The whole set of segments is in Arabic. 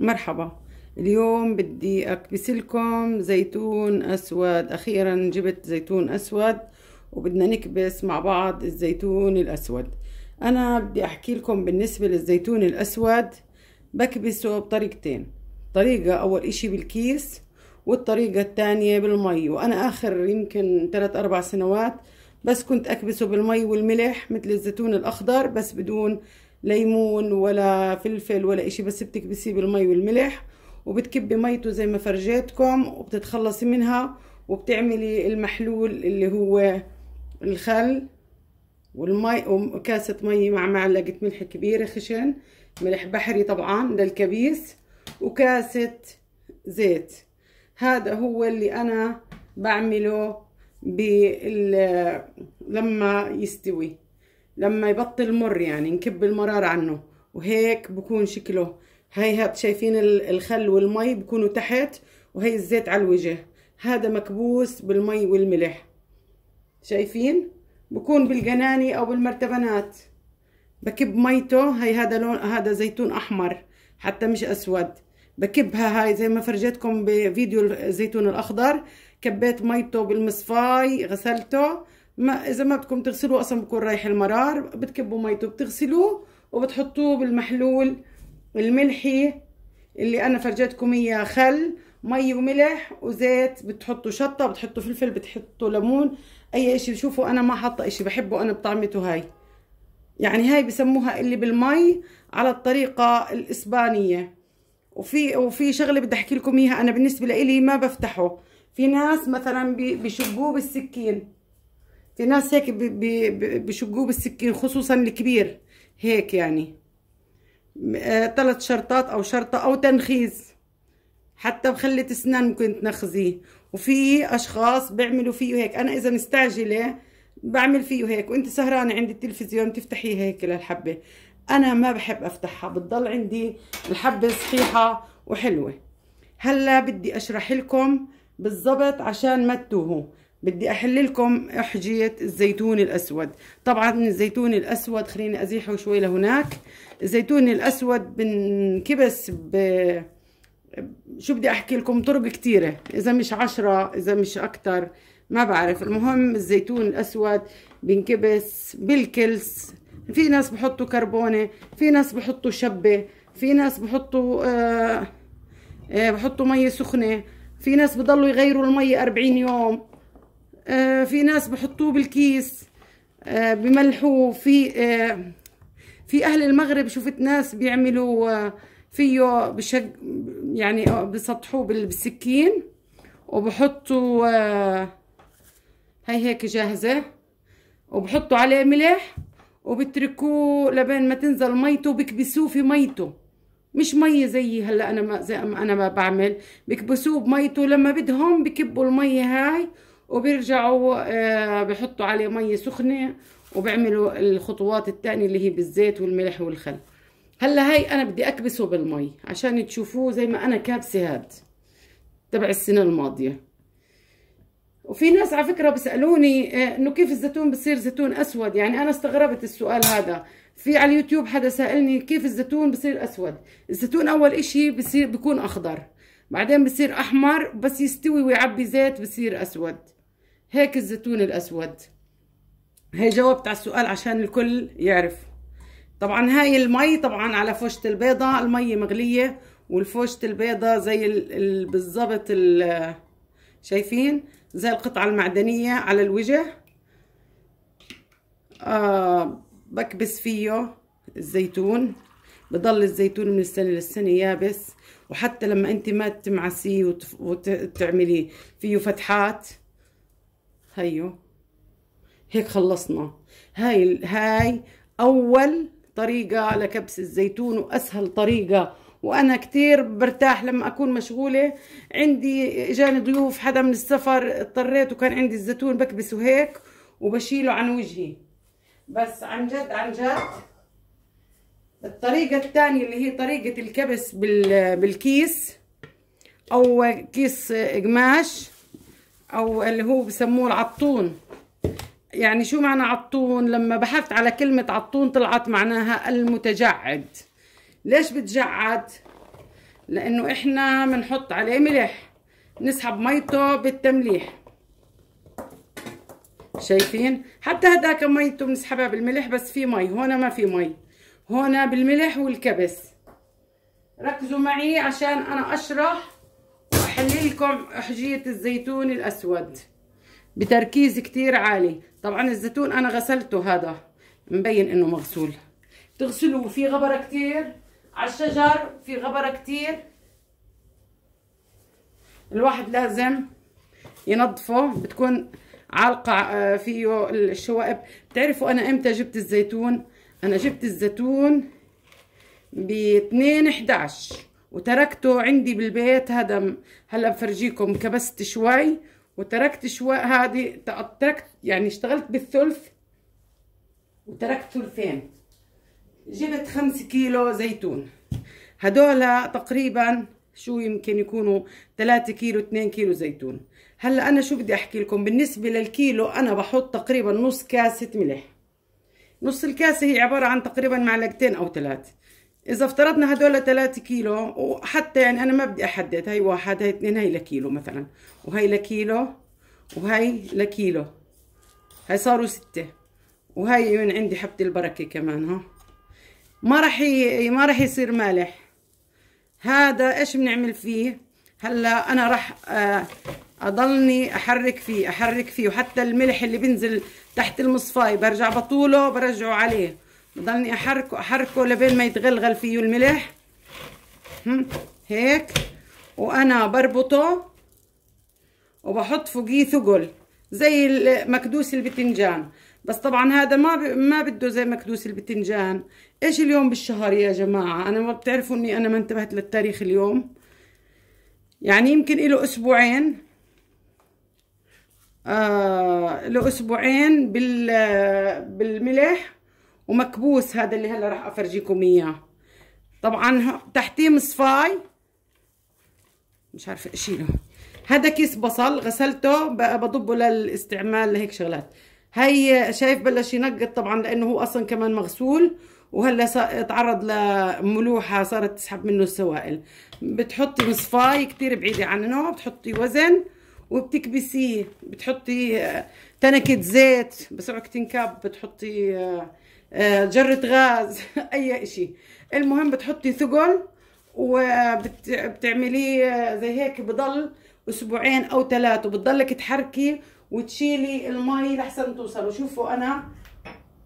مرحبا اليوم بدي اكبس لكم زيتون اسود اخيرا جبت زيتون اسود وبدنا نكبس مع بعض الزيتون الاسود انا بدي احكي لكم بالنسبه للزيتون الاسود بكبسه بطريقتين طريقه اول اشي بالكيس والطريقه الثانيه بالمي وانا اخر يمكن 3 اربع سنوات بس كنت اكبسه بالمي والملح مثل الزيتون الاخضر بس بدون ليمون ولا فلفل ولا اشي بس بتكبسيه بالمي والملح وبتكبي ميته زي ما فرجيتكم وبتتخلصي منها وبتعملي المحلول اللي هو الخل والمي وكاسة مي مع معلقة ملح كبيرة خشن ملح بحري طبعا للكبيس وكاسة زيت هذا هو اللي أنا بعمله بال... لما يستوي لما يبطل مر يعني نكب المرار عنه وهيك بكون شكله هاي هات شايفين الخل والمي بكونوا تحت وهي الزيت على الوجه هذا مكبوس بالمي والملح شايفين بكون بالجناني او بالمرتبنات بكب ميته هي هذا لون هذا زيتون احمر حتى مش اسود بكبها هاي زي ما فرجيتكم بفيديو الزيتون الاخضر كبيت ميته بالمصفاي غسلته ما اذا ما بدكم تغسلوه اصلا بكون رايح المرار بتكبوا ميته بتغسلوه وبتحطوه بالمحلول الملحي اللي انا فرجيتكم اياه خل مي وملح وزيت بتحطوا شطه بتحطوا فلفل بتحطوا ليمون اي اشي بشوفوا انا ما حاطه اشي بحبه انا بطعمته هاي يعني هاي بسموها اللي بالمي على الطريقه الاسبانيه وفي وفي شغله بدي احكي لكم اياها انا بالنسبه لي ما بفتحه في ناس مثلا بيشبوه بالسكين في ناس هيك بشقوه بالسكين خصوصا الكبير هيك يعني ثلاث آه، شرطات او شرطه او تنخيز حتى بخلة اسنان ممكن تنخزيه وفي اشخاص بيعملوا فيه هيك انا اذا مستعجله بعمل فيه هيك وانت سهرانه عند التلفزيون تفتحيه هيك للحبه انا ما بحب افتحها بتضل عندي الحبه صحيحه وحلوه هلا بدي اشرح لكم بالضبط عشان ما تتوهوا بدي احل لكم احجيه الزيتون الاسود طبعا الزيتون الاسود خليني ازيحه شوي لهناك الزيتون الاسود بنكبس ب شو بدي احكي لكم طرق كتيره اذا مش عشرة اذا مش اكتر ما بعرف المهم الزيتون الاسود بنكبس بالكلس في ناس بحطوا كربونه في ناس بحطوا شبه في ناس بحطوا آه آه بحطوا ميه سخنه في ناس بضلوا يغيروا الميه 40 يوم آه، في ناس بحطوه بالكيس آه، بملحوه في آه، في اهل المغرب شفت ناس بيعملوا فيه بشق يعني بسطحوه بالسكين وبحطوا هي هاي هيك جاهزه وبحطوا عليه ملح وبتركوه لبين ما تنزل ميته بكبسوه في ميته مش مي زي هلا انا ما زي انا ما بعمل بكبسوه بميته لما بدهم بكبوا المي هاي وبيرجعوا آه، بحطوا عليه مية سخنة وبعملوا الخطوات الثانية اللي هي بالزيت والملح والخل هلا هاي انا بدي اكبسه بالمي عشان تشوفوه زي ما انا كابسه هاد تبع السنة الماضية وفي ناس على فكرة بيسألوني آه، انه كيف الزيتون بصير زيتون اسود يعني انا استغربت السؤال هذا في على اليوتيوب حدا سألني كيف الزيتون بصير اسود الزيتون اول اشي بصير بيكون اخضر بعدين بصير احمر بس يستوي ويعبي زيت بصير اسود هيك الزيتون الأسود هي جاوبت على السؤال عشان الكل يعرف طبعا هاي المي طبعا على فوشة البيضة المي مغلية والفوشة البيضة زي بالظبط شايفين زي القطعة المعدنية على الوجه آه بكبس فيه الزيتون بضل الزيتون من السنة للسنة يابس وحتى لما انت ما تمعسيه وتعملي فيه فتحات هيو هيك خلصنا هاي هاي اول طريقه لكبس الزيتون واسهل طريقه وانا كثير برتاح لما اكون مشغوله عندي اجاني ضيوف حدا من السفر اضطريت وكان عندي الزيتون بكبسه هيك وبشيله عن وجهي بس عن جد عن جد الطريقه الثانيه اللي هي طريقه الكبس بالكيس او كيس قماش او اللي هو بسموه العطون يعني شو معنى عطون لما بحثت على كلمة عطون طلعت معناها المتجعد ليش بتجعد لانه احنا بنحط عليه ملح نسحب ميته بالتمليح شايفين حتى هداك ميته بنسحبها بالملح بس في مي هون ما في مي هون بالملح والكبس ركزوا معي عشان انا اشرح بحلي لكم حجيه الزيتون الاسود بتركيز كتير عالي طبعا الزيتون انا غسلته هذا مبين انه مغسول تغسلوه في غبره كتير على الشجر في غبره كتير الواحد لازم ينظفه بتكون عالقه آه، فيه الشوائب بتعرفوا أنا إمتى جبت الزيتون أنا جبت الزيتون ب 2 11 وتركته عندي بالبيت هذا هلا بفرجيكم كبست شوي وتركت شوي هذه تركت يعني اشتغلت بالثلث وتركت ثلثين جبت خمس كيلو زيتون هدول تقريبا شو يمكن يكونوا 3 كيلو 2 كيلو زيتون هلا انا شو بدي احكي لكم بالنسبه للكيلو انا بحط تقريبا نص كاسه ملح نص الكاسه هي عباره عن تقريبا معلقتين او ثلاثة اذا افترضنا هدول 3 كيلو وحتى يعني انا ما بدي احدد هي واحد هي اثنين هي لكيلو مثلا وهي لكيلو وهي لكيلو هي صاروا ستة وهي من عندي حبة البركة كمان ها ما راح ما راح يصير مالح هذا ايش بنعمل فيه هلا انا راح آه، اضلني احرك فيه احرك فيه وحتى الملح اللي بنزل تحت المصفاي برجع بطوله برجعه عليه بضلني احركه احركه لبين ما يتغلغل فيه الملح هيك وانا بربطه وبحط فوقيه ثقل زي مكدوس البتنجان بس طبعا هذا ما ب... ما بده زي مكدوس البتنجان ايش اليوم بالشهر يا جماعه انا ما بتعرفوا اني انا ما انتبهت للتاريخ اليوم يعني يمكن له اسبوعين آه له اسبوعين بال بالملح ومكبوس هذا اللي هلا راح افرجيكم اياه طبعا تحتيه مصفاي مش عارفه اشيله هذا كيس بصل غسلته بضبه للاستعمال لهيك شغلات هي شايف بلش ينقط طبعا لانه هو اصلا كمان مغسول وهلا تعرض لملوحه صارت تسحب منه السوائل بتحطي مصفاي كثير بعيده عنه بتحطي وزن وبتكبسيه بتحطي آه، تنكه زيت بسرعه تنكاب بتحطي آه، آه، جرة غاز اي اشي المهم بتحطي ثقل وبتعمليه آه، زي هيك بضل اسبوعين او ثلاثة وبتضلك تحركي وتشيلي المي لحسن توصل وشوفوا انا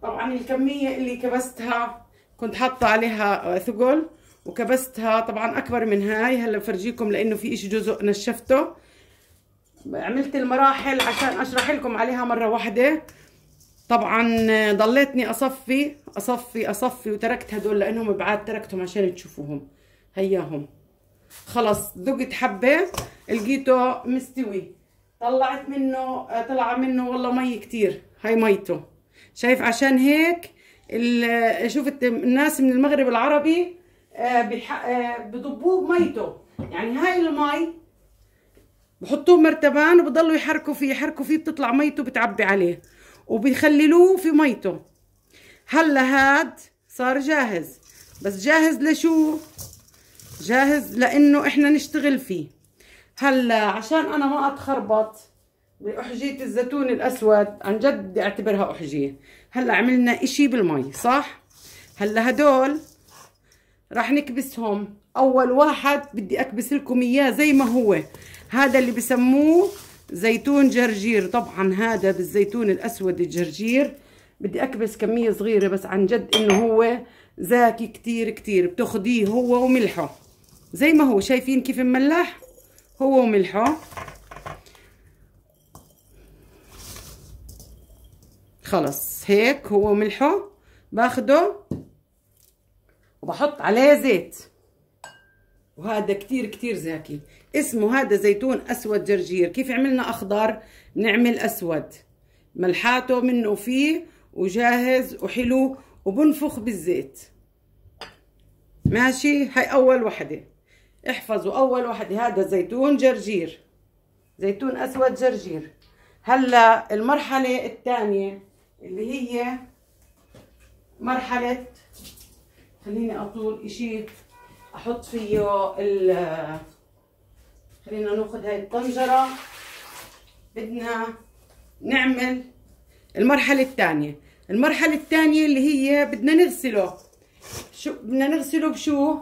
طبعا الكمية اللي كبستها كنت حاطة عليها آه، ثقل وكبستها طبعا اكبر من هاي هلا بفرجيكم لانه في اشي جزء نشفته عملت المراحل عشان اشرح لكم عليها مرة واحدة طبعا آه، ضليتني اصفي اصفي اصفي وتركت هدول لانهم بعاد تركتهم عشان تشوفوهم هياهم خلص ذقت حبه لقيته مستوي طلعت منه آه، طلع منه والله مي كتير هاي ميته شايف عشان هيك آه، شفت الناس من المغرب العربي بضبوه بميته يعني هاي المي بحطوه مرتبان وبضلوا يحركوا فيه يحركوا فيه بتطلع ميته بتعبي عليه وبيخللوه في ميته هلا هاد صار جاهز بس جاهز لشو جاهز لانه احنا نشتغل فيه هلا عشان انا ما اتخربط بأحجية الزيتون الأسود عن جد بدي أعتبرها أحجية هلا عملنا إشي بالمي صح هلا هدول راح نكبسهم أول واحد بدي أكبس لكم إياه زي ما هو هذا اللي بسموه زيتون جرجير طبعا هذا بالزيتون الأسود الجرجير بدي أكبس كمية صغيرة بس عن جد إنه هو زاكي كتير كتير بتاخديه هو وملحه زي ما هو شايفين كيف مملح هو وملحه خلص هيك هو وملحه باخده وبحط عليه زيت وهذا كتير كتير زاكي اسمه هذا زيتون أسود جرجير كيف عملنا أخضر نعمل أسود ملحاته منه فيه وجاهز وحلو وبنفخ بالزيت ماشي هاي أول وحدة احفظوا أول وحدة هذا زيتون جرجير زيتون أسود جرجير هلا المرحلة الثانية اللي هي مرحلة خليني أطول إشي احط فيه ال خلينا ناخذ هاي الطنجره بدنا نعمل المرحله الثانيه المرحله الثانيه اللي هي بدنا نغسله شو بدنا نغسله بشو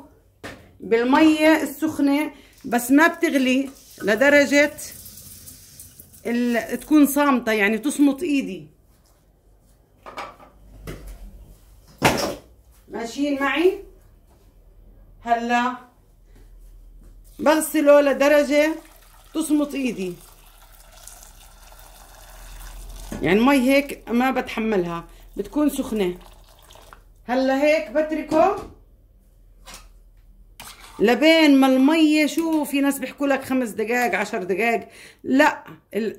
بالميه السخنه بس ما بتغلي لدرجه ال... تكون صامته يعني تصمت ايدي ماشيين معي هلا بغسله لدرجة تصمت ايدي يعني مي هيك ما بتحملها بتكون سخنة هلا هيك بتركه لبين ما المية شو في ناس بيحكوا لك خمس دقائق عشر دقائق لا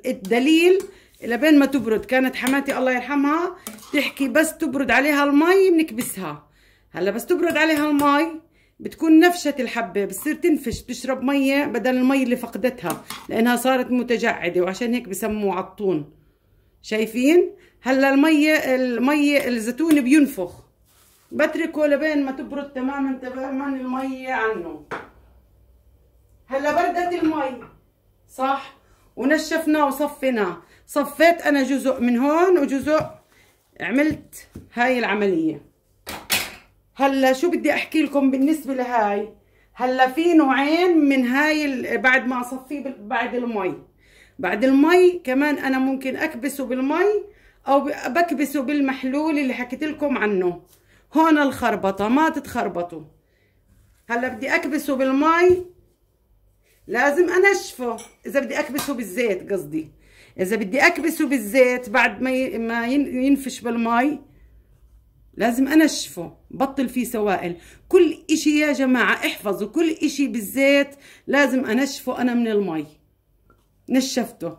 الدليل لبين ما تبرد كانت حماتي الله يرحمها تحكي بس تبرد عليها المي بنكبسها هلا بس تبرد عليها المي بتكون نفشت الحبة بتصير تنفش بتشرب مية بدل الميه اللي فقدتها لأنها صارت متجعدة وعشان هيك بسموه عطون شايفين هلا المية المية الزيتون بينفخ بتركه لبين ما تبرد تماما تماما المية عنه هلا بردت المي صح ونشفناه وصفيناه صفيت انا جزء من هون وجزء عملت هاي العمليه هلا شو بدي احكي لكم بالنسبه لهاي هلا في نوعين من هاي بعد ما اصفيه بعد المي بعد المي كمان انا ممكن اكبسه بالمي او بكبسه بالمحلول اللي حكيت لكم عنه هون الخربطه ما تتخربطوا هلا بدي اكبسه بالمي لازم انشفه اذا بدي اكبسه بالزيت قصدي اذا بدي اكبسه بالزيت بعد ما ما ينفش بالمي لازم انشفه بطل فيه سوائل كل اشي يا جماعة احفظوا كل اشي بالزيت لازم انشفه انا من المي نشفته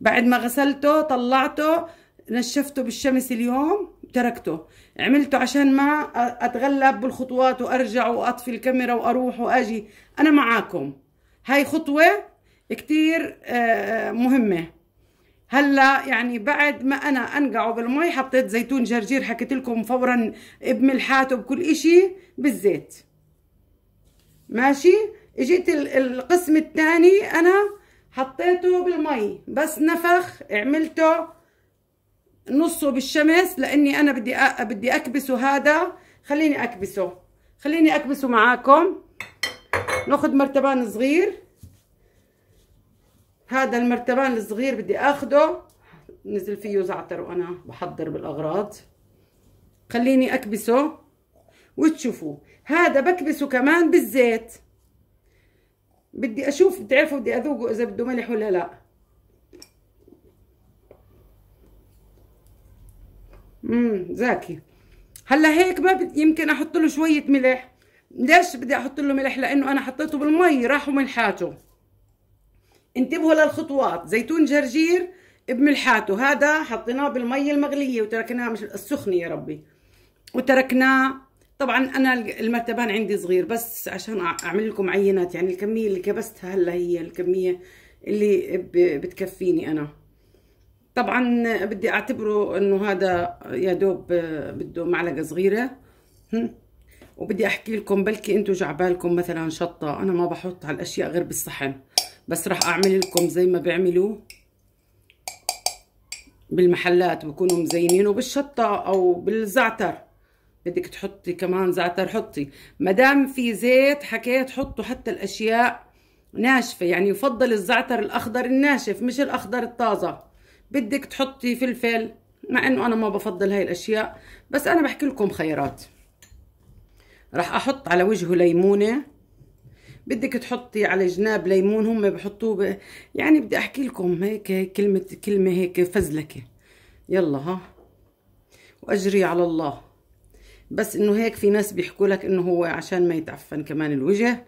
بعد ما غسلته طلعته نشفته بالشمس اليوم تركته عملته عشان ما اتغلب بالخطوات وارجع واطفي الكاميرا واروح واجي انا معاكم هاي خطوة كتير آه، مهمة هلا يعني بعد ما انا انقعه بالمي حطيت زيتون جرجير حكيت لكم فورا بملحاته بكل اشي بالزيت ماشي اجيت القسم الثاني انا حطيته بالمي بس نفخ عملته نصه بالشمس لاني انا بدي أ... بدي اكبسه هذا خليني اكبسه خليني اكبسه معاكم ناخذ مرتبان صغير هذا المرتبان الصغير بدي اخده نزل فيه زعتر وانا بحضر بالاغراض خليني اكبسه وتشوفوا هذا بكبسه كمان بالزيت بدي اشوف بتعرفوا بدي اذوقه اذا بده ملح ولا لا امم زاكي هلا هيك ما بدي يمكن احط له شويه ملح ليش بدي احط له ملح لانه انا حطيته بالمي راحوا ملحاته انتبهوا للخطوات زيتون جرجير بملحاته هذا حطيناه بالمية المغلية وتركناه مش السخنة يا ربي وتركناه طبعا انا المرتبان عندي صغير بس عشان اعمل لكم عينات يعني الكمية اللي كبستها هلا هي الكمية اللي بتكفيني انا طبعا بدي اعتبره انه هذا يا دوب آه، بده معلقة صغيرة وبدي احكي لكم بلكي انتوا جعبالكم مثلا شطة انا ما بحط على الاشياء غير بالصحن بس راح اعمل لكم زي ما بيعملوا بالمحلات بكونوا مزينينه بالشطه او بالزعتر بدك تحطي كمان زعتر حطي ما دام في زيت حكيت حطوا حتى الاشياء ناشفه يعني يفضل الزعتر الاخضر الناشف مش الاخضر الطازه بدك تحطي فلفل مع انه انا ما بفضل هاي الاشياء بس انا بحكي لكم خيارات راح احط على وجهه ليمونه بدك تحطي على جناب ليمون هم بحطوه ب... يعني بدي احكي لكم هيك كلمه كلمه هيك فزلكه يلا ها واجري على الله بس انه هيك في ناس بيحكوا لك انه هو عشان ما يتعفن كمان الوجه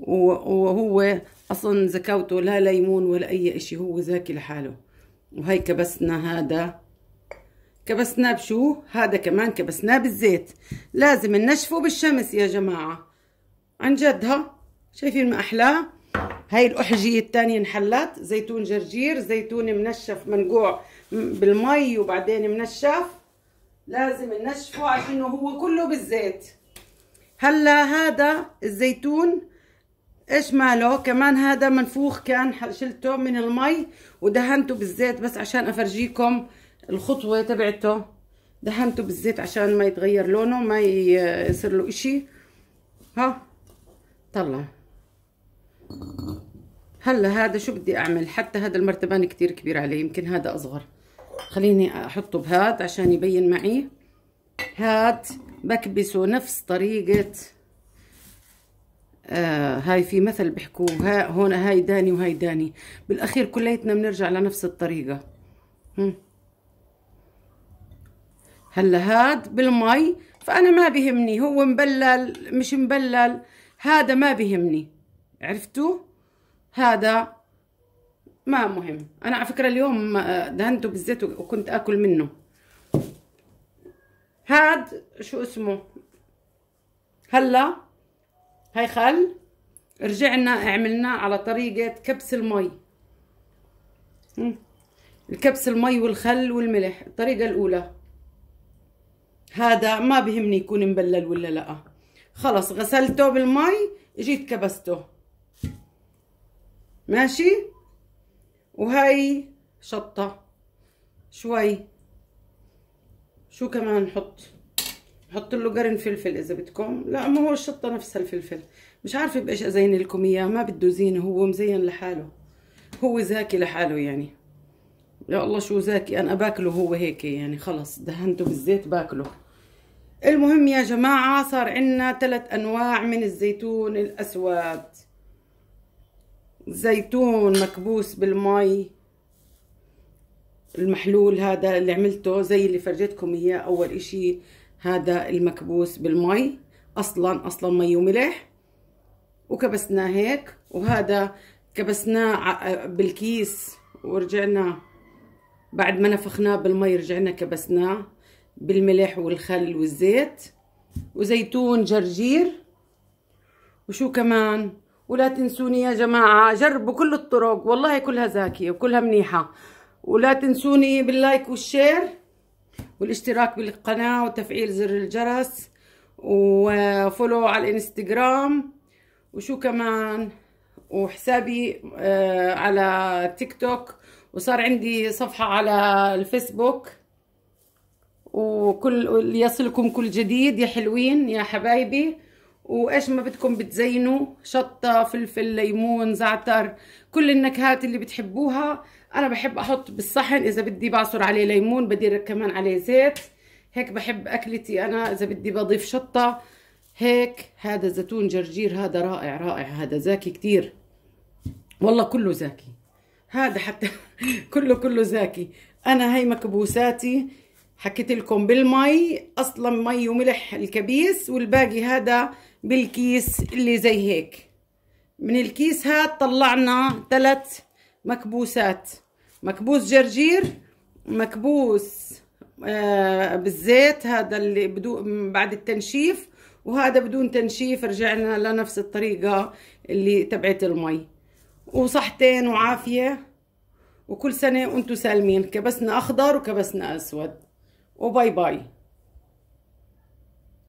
وهو اصلا زكاوته لا ليمون ولا اي اشي هو زاكي لحاله وهي كبسنا هذا كبسناه بشو هذا كمان كبسناه بالزيت لازم ننشفه بالشمس يا جماعه عن جد ها شايفين ما احلاه هاي الاحجيه الثانيه انحلت زيتون جرجير زيتون منشف منقوع بالمي وبعدين منشف لازم ننشفه عشان هو كله بالزيت هلا هذا الزيتون ايش ماله كمان هذا منفوخ كان شلته من المي ودهنته بالزيت بس عشان افرجيكم الخطوه تبعته دهنته بالزيت عشان ما يتغير لونه ما يصير له اشي ها طلع هلا هذا شو بدي اعمل حتى هذا المرتبان كتير كبير عليه يمكن هذا اصغر خليني احطه بهاد عشان يبين معي هاد بكبسه نفس طريقة آه هاي في مثل بحكوا ها هون هاي داني وهاي داني بالاخير كليتنا بنرجع لنفس الطريقة هلا هاد بالمي فانا ما بهمني هو مبلل مش مبلل هذا ما بهمني عرفتوا هذا ما مهم انا على فكره اليوم آه، دهنته بالزيت وكنت اكل منه هاد شو اسمه هلا هاي خل رجعنا عملناه على طريقه كبس المي الكبس المي والخل والملح الطريقه الاولى هذا ما بهمني يكون مبلل ولا لا خلص غسلته بالمي جيت كبسته ماشي وهي شطة شوي شو كمان نحط نحط له قرن فلفل اذا بدكم لا ما هو الشطة نفسها الفلفل مش عارفة بايش ازين لكم اياه ما بده زينة هو مزين لحاله هو زاكي لحاله يعني يا الله شو زاكي انا باكله هو هيك يعني خلص دهنته بالزيت باكله المهم يا جماعة صار عنا ثلاث انواع من الزيتون الاسود زيتون مكبوس بالمي المحلول هذا اللي عملته زي اللي فرجتكم اياه اول اشي هذا المكبوس بالمي اصلا اصلا مي وملح وكبسناه هيك وهذا كبسناه بالكيس ورجعنا بعد ما نفخناه بالمي رجعنا كبسناه بالملح والخل والزيت وزيتون جرجير وشو كمان ولا تنسوني يا جماعة جربوا كل الطرق والله كلها زاكية وكلها منيحة ولا تنسوني باللايك والشير والاشتراك بالقناة وتفعيل زر الجرس وفولو على الانستغرام وشو كمان وحسابي آه، على تيك توك وصار عندي صفحة على الفيسبوك وكل ليصلكم كل جديد يا حلوين يا حبايبي وايش ما بدكم بتزينوا شطه فلفل ليمون زعتر كل النكهات اللي بتحبوها انا بحب احط بالصحن اذا بدي بعصر عليه ليمون بدير كمان عليه زيت هيك بحب اكلتي انا اذا بدي بضيف شطه هيك هذا زيتون جرجير هذا رائع رائع هذا زاكي كتير والله كله زاكي هذا حتى كله كله زاكي انا هي مكبوساتي حكيت لكم بالمي اصلا مي وملح الكبيس والباقي هذا بالكيس اللي زي هيك من الكيس هاد طلعنا ثلاث مكبوسات مكبوس جرجير مكبوس آه، بالزيت هذا اللي بدون بعد التنشيف وهذا بدون تنشيف رجعنا لنفس الطريقة اللي تبعت المي وصحتين وعافية وكل سنة وانتم سالمين كبسنا أخضر وكبسنا أسود وباي باي